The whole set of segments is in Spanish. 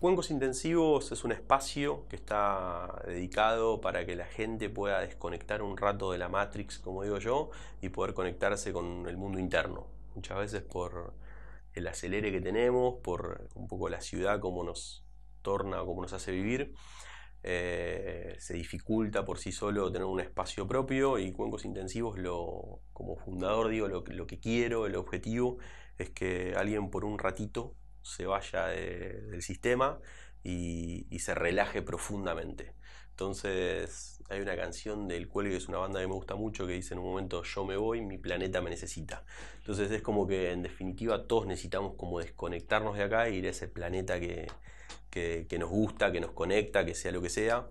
Cuencos Intensivos es un espacio que está dedicado para que la gente pueda desconectar un rato de la Matrix, como digo yo, y poder conectarse con el mundo interno. Muchas veces por el acelere que tenemos, por un poco la ciudad, como nos torna, como nos hace vivir, eh, se dificulta por sí solo tener un espacio propio y Cuencos Intensivos, lo, como fundador, digo, lo que quiero, el objetivo es que alguien por un ratito se vaya del sistema y, se relaje profundamente. Entonces hay una canción del cual que es una banda que me gusta mucho, que dice en un momento, yo me voy, mi planeta me necesita. Entonces es como que en definitiva todos necesitamos como desconectarnos de acá e ir a ese planeta que, nos gusta, que nos conecta, que sea lo que sea.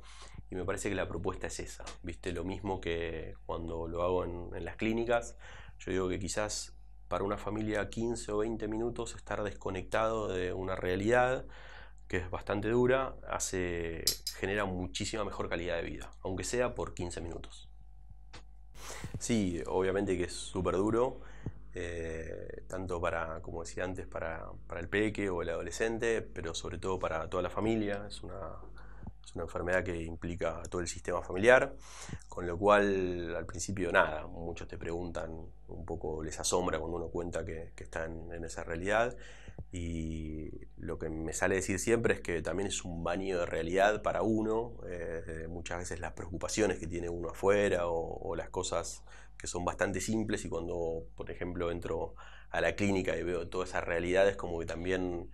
Y me parece que la propuesta es esa, ¿viste? Lo mismo que cuando lo hago en las clínicas, yo digo que quizás para una familia 15 o 20 minutos estar desconectado de una realidad que es bastante dura, hace, genera muchísima mejor calidad de vida, aunque sea por 15 minutos. Sí, obviamente que es súper duro, eh, tanto para, como decía antes, para, para, el peque o el adolescente, pero sobre todo para toda la familia. Es una es una enfermedad que implica todo el sistema familiar, con lo cual al principio nada, muchos te preguntan, un poco les asombra cuando uno cuenta que, que están en esa realidad. Y lo que me sale a decir siempre es que también es un baño de realidad para uno, eh, muchas veces las preocupaciones que tiene uno afuera o, las cosas que son bastante simples y cuando, por ejemplo, entro a la clínica y veo todas esas realidades, como que también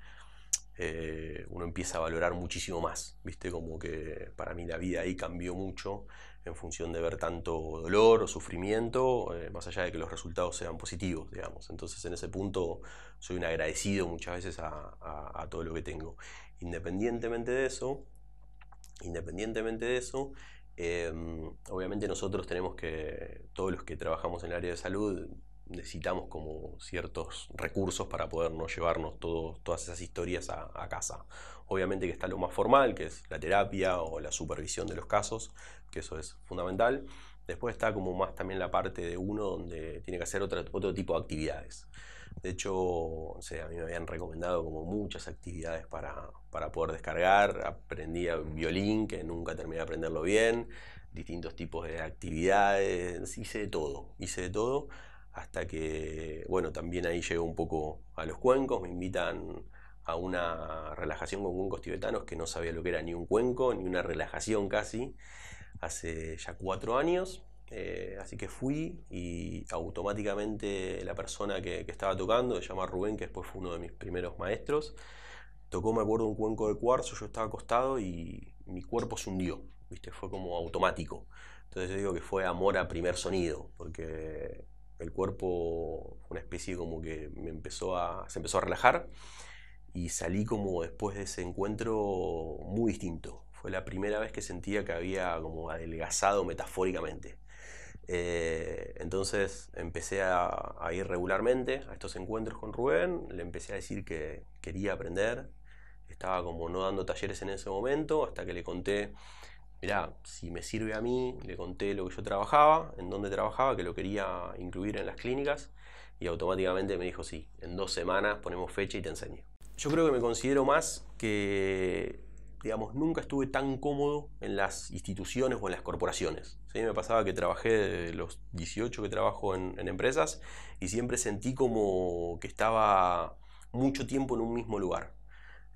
eh, uno empieza a valorar muchísimo más, ¿viste? Como que para mí la vida ahí cambió mucho en función de ver tanto dolor o sufrimiento, eh, más allá de que los resultados sean positivos, digamos. Entonces en ese punto soy un agradecido muchas veces a, todo lo que tengo. Independientemente de eso, independientemente de eso, em, obviamente nosotros tenemos que, todos los que trabajamos en el área de salud, necesitamos como ciertos recursos para podernos llevarnos todas esas historias a, casa. Obviamente que está lo más formal, que es la terapia o la supervisión de los casos, que eso es fundamental. Después está como más también la parte de uno donde tiene que hacer otro tipo de actividades. De hecho, o sea, a mí me habían recomendado como muchas actividades para, para poder descargar. Aprendí violín, que nunca terminé de aprenderlo bien, distintos tipos de actividades, hice de todo, hice de todo hasta que, bueno, también ahí llego un poco a los cuencos, me invitan a una relajación con cuencos tibetanos que no sabía lo que era ni un cuenco, ni una relajación casi, hace ya cuatro años. Eh, así que fui y automáticamente la persona que, que estaba tocando, se llama Rubén, que después fue uno de mis primeros maestros, tocó, me acuerdo, un cuenco de cuarzo, yo estaba acostado y mi cuerpo se hundió, ¿viste? Fue como automático. Entonces yo digo que fue amor a primer sonido, porque el cuerpo, una especie como que me empezó a, se empezó a relajar y salí como después de ese encuentro muy distinto. Fue la primera vez que sentía que había como adelgazado metafóricamente. Eh, entonces empecé a, a, ir regularmente a estos encuentros con Rubén, le empecé a decir que quería aprender, estaba como no dando talleres en ese momento, hasta que le conté mirá, si me sirve a mí, le conté lo que yo trabajaba, en dónde trabajaba, que lo quería incluir en las clínicas y automáticamente me dijo, sí, en dos semanas ponemos fecha y te enseño. Yo creo que me considero más que, digamos, nunca estuve tan cómodo en las instituciones o en las corporaciones. mí Me pasaba que trabajé de los 18 que trabajo en empresas y siempre sentí como que estaba mucho tiempo en un mismo lugar.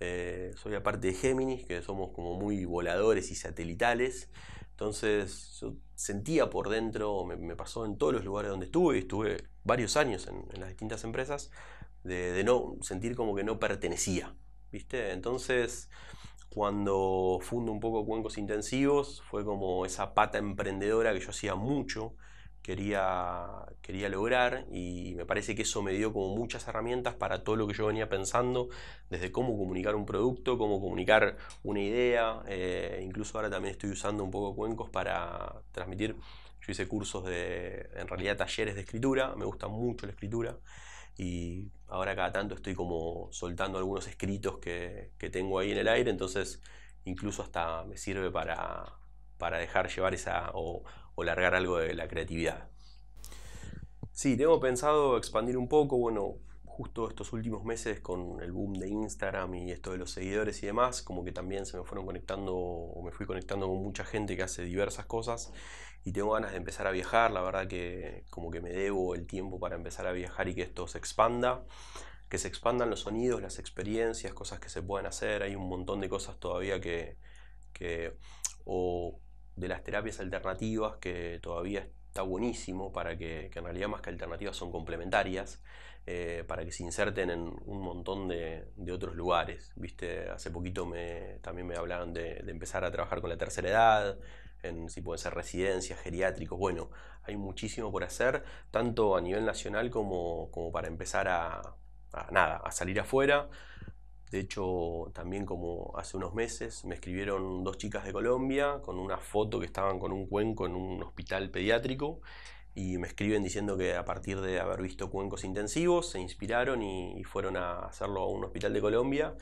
Eh, soy aparte de Géminis, que somos como muy voladores y satelitales. Entonces yo sentía por dentro, me, pasó en todos los lugares donde estuve, estuve varios años en, las distintas empresas, de, de, no sentir como que no pertenecía. ¿Viste? Entonces, cuando fundo un poco Cuencos Intensivos, fue como esa pata emprendedora que yo hacía mucho, quería, quería lograr y me parece que eso me dio como muchas herramientas para todo lo que yo venía pensando, desde cómo comunicar un producto, cómo comunicar una idea, eh, incluso ahora también estoy usando un poco cuencos para transmitir, yo hice cursos de, en realidad talleres de escritura, me gusta mucho la escritura y ahora cada tanto estoy como soltando algunos escritos que tengo ahí en el aire, entonces incluso hasta me sirve para para dejar llevar esa o, largar algo de la creatividad. Sí, tengo pensado expandir un poco, bueno, justo estos últimos meses con el boom de Instagram y esto de los seguidores y demás, como que también se me fueron conectando o me fui conectando con mucha gente que hace diversas cosas y tengo ganas de empezar a viajar, la verdad que como que me debo el tiempo para empezar a viajar y que esto se expanda, que se expandan los sonidos, las experiencias, cosas que se pueden hacer, hay un montón de cosas todavía que, que o de las terapias alternativas que todavía está buenísimo para que, en realidad más que alternativas son complementarias, eh, para que se inserten en un montón de, otros lugares. Viste, hace poquito me, también me hablaban de, empezar a trabajar con la tercera edad, en si pueden ser residencias, geriátricos, bueno, hay muchísimo por hacer, tanto a nivel nacional como, como para empezar nada, a salir afuera. De hecho, también como hace unos meses me escribieron dos chicas de Colombia con una foto que estaban con un cuenco en un hospital pediátrico y me escriben diciendo que a partir de haber visto cuencos intensivos se inspiraron y, fueron a hacerlo a un hospital de Colombia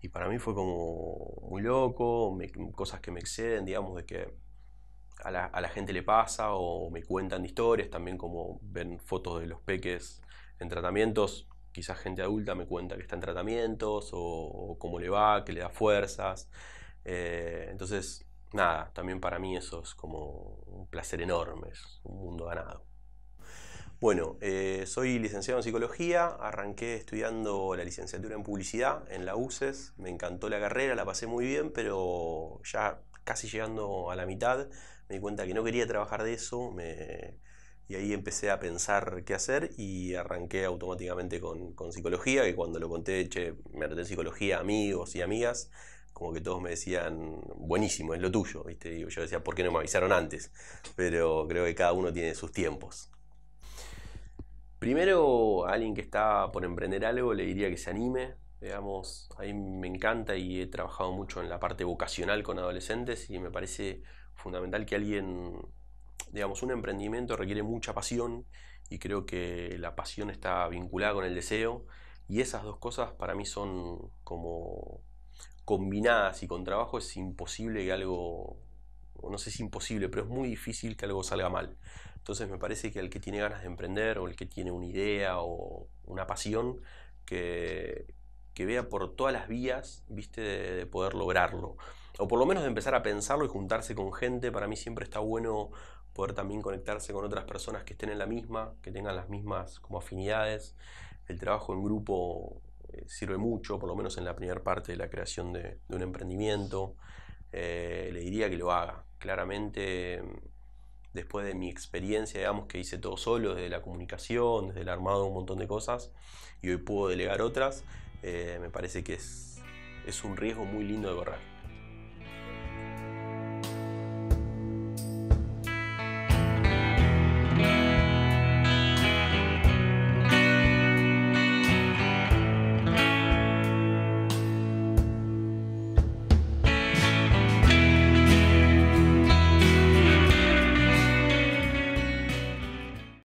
y para mí fue como muy loco, cosas que me exceden, digamos, de que a la, gente le pasa o, me cuentan historias, también como ven fotos de los peques en tratamientos, quizás gente adulta me cuenta que está en tratamientos o, cómo le va, que le da fuerzas. Eh, entonces, nada, también para mí eso es como un placer enorme, es un mundo ganado. Bueno, eh, soy licenciado en psicología, arranqué estudiando la licenciatura en publicidad en la UCES, me encantó la carrera, la pasé muy bien, pero ya casi llegando a la mitad me di cuenta que no quería trabajar de eso, me, y ahí empecé a pensar qué hacer y arranqué automáticamente con, psicología, y cuando lo conté, che, me anoté psicología amigos y amigas, como que todos me decían, buenísimo, es lo tuyo, ¿viste? Y yo decía, ¿por qué no me avisaron antes? Pero creo que cada uno tiene sus tiempos. Primero, a alguien que está por emprender algo, le diría que se anime, digamos, a mí me encanta y he trabajado mucho en la parte vocacional con adolescentes y me parece fundamental que alguien digamos, un emprendimiento requiere mucha pasión y creo que la pasión está vinculada con el deseo y esas dos cosas para mí son como combinadas y con trabajo es imposible que algo, no sé si es imposible, pero es muy difícil que algo salga mal. Entonces me parece que el que tiene ganas de emprender o el que tiene una idea o una pasión, que, que vea por todas las vías, viste, de, de poder lograrlo o por lo menos de empezar a pensarlo y juntarse con gente. Para mí siempre está bueno poder también conectarse con otras personas que estén en la misma, que tengan las mismas como afinidades. El trabajo en grupo eh, sirve mucho, por lo menos en la primera parte de la creación de, un emprendimiento. Eh, le diría que lo haga. Claramente, después de mi experiencia, digamos, que hice todo solo, desde la comunicación, desde el armado, un montón de cosas, y hoy puedo delegar otras, eh, me parece que es, es un riesgo muy lindo de correr.